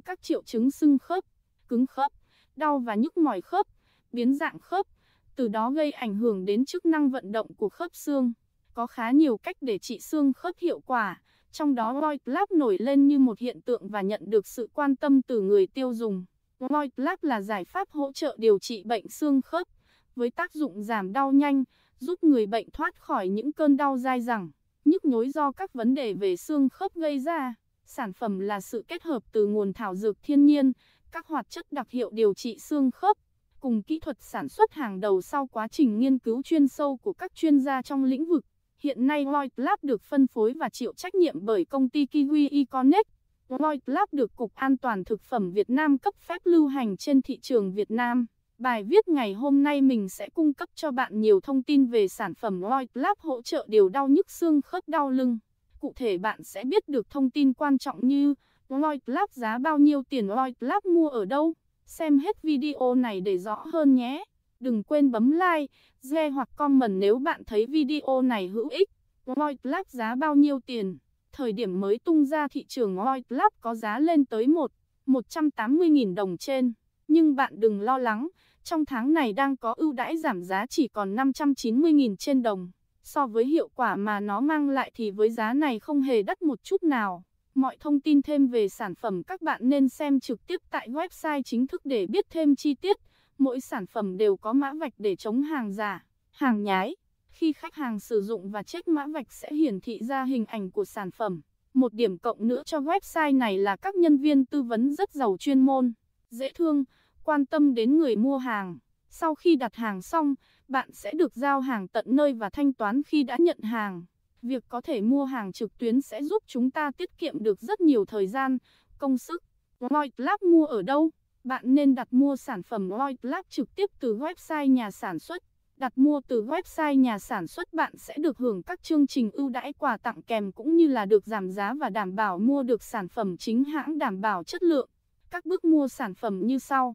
các triệu chứng sưng khớp, cứng khớp, đau và nhức mỏi khớp, biến dạng khớp, từ đó gây ảnh hưởng đến chức năng vận động của khớp xương. Có khá nhiều cách để trị xương khớp hiệu quả, trong đó Lloyd Lab nổi lên như một hiện tượng và nhận được sự quan tâm từ người tiêu dùng. Lloyd Lab là giải pháp hỗ trợ điều trị bệnh xương khớp, với tác dụng giảm đau nhanh, giúp người bệnh thoát khỏi những cơn đau dai dẳng, nhức nhối do các vấn đề về xương khớp gây ra. Sản phẩm là sự kết hợp từ nguồn thảo dược thiên nhiên, các hoạt chất đặc hiệu điều trị xương khớp, cùng kỹ thuật sản xuất hàng đầu sau quá trình nghiên cứu chuyên sâu của các chuyên gia trong lĩnh vực. Hiện nay Lloyd Lab được phân phối và chịu trách nhiệm bởi công ty Kiwi Econnect. Lloyd Lab được Cục An toàn Thực phẩm Việt Nam cấp phép lưu hành trên thị trường Việt Nam. Bài viết ngày hôm nay mình sẽ cung cấp cho bạn nhiều thông tin về sản phẩm Lloyd Lab hỗ trợ điều đau nhức xương khớp đau lưng cụ thể bạn sẽ biết được thông tin quan trọng như Lloyd Club giá bao nhiêu tiền Lloyd Club mua ở đâu. Xem hết video này để rõ hơn nhé. Đừng quên bấm like, share hoặc comment nếu bạn thấy video này hữu ích. Lloyd Club giá bao nhiêu tiền? Thời điểm mới tung ra thị trường Lloyd Club có giá lên tới 1, 180.000 đồng trên. Nhưng bạn đừng lo lắng, trong tháng này đang có ưu đãi giảm giá chỉ còn 590.000 trên đồng. So với hiệu quả mà nó mang lại thì với giá này không hề đắt một chút nào. Mọi thông tin thêm về sản phẩm các bạn nên xem trực tiếp tại website chính thức để biết thêm chi tiết. Mỗi sản phẩm đều có mã vạch để chống hàng giả, hàng nhái. Khi khách hàng sử dụng và check mã vạch sẽ hiển thị ra hình ảnh của sản phẩm. Một điểm cộng nữa cho website này là các nhân viên tư vấn rất giàu chuyên môn, dễ thương, quan tâm đến người mua hàng. Sau khi đặt hàng xong, bạn sẽ được giao hàng tận nơi và thanh toán khi đã nhận hàng. Việc có thể mua hàng trực tuyến sẽ giúp chúng ta tiết kiệm được rất nhiều thời gian, công sức. Lloyd Lab mua ở đâu? Bạn nên đặt mua sản phẩm Lloyd Lab trực tiếp từ website nhà sản xuất. Đặt mua từ website nhà sản xuất bạn sẽ được hưởng các chương trình ưu đãi quà tặng kèm cũng như là được giảm giá và đảm bảo mua được sản phẩm chính hãng đảm bảo chất lượng. Các bước mua sản phẩm như sau.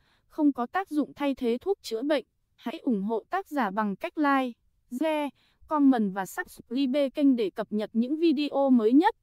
không có tác dụng thay thế thuốc chữa bệnh. Hãy ủng hộ tác giả bằng cách like, share, comment và subscribe kênh để cập nhật những video mới nhất.